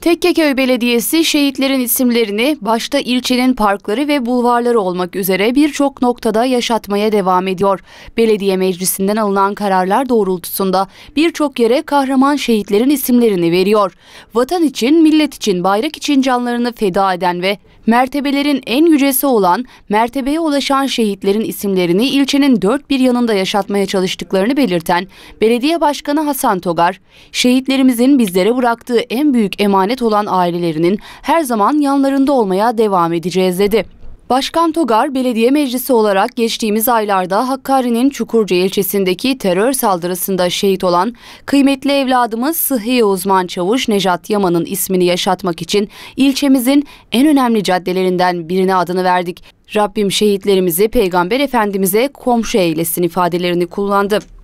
Tekkeköy Belediyesi şehitlerin isimlerini başta ilçenin parkları ve bulvarları olmak üzere birçok noktada yaşatmaya devam ediyor. Belediye meclisinden alınan kararlar doğrultusunda birçok yere kahraman şehitlerin isimlerini veriyor. Vatan için, millet için, bayrak için canlarını feda eden ve mertebelerin en yücesi olan mertebeye ulaşan şehitlerin isimlerini ilçenin dört bir yanında yaşatmaya çalıştıklarını belirten Belediye Başkanı Hasan Togar, şehitlerimizin bizlere bıraktığı en büyük emanet olan ailelerinin her zaman yanlarında olmaya devam edeceğiz dedi. Başkan Togar, belediye meclisi olarak geçtiğimiz aylarda Hakkari'nin Çukurca ilçesindeki terör saldırısında şehit olan kıymetli evladımız sıhhiye uzman çavuş Nejat Yaman'ın ismini yaşatmak için ilçemizin en önemli caddelerinden birine adını verdik. Rabbim şehitlerimizi Peygamber Efendimiz'e komşu eylesin ifadelerini kullandı.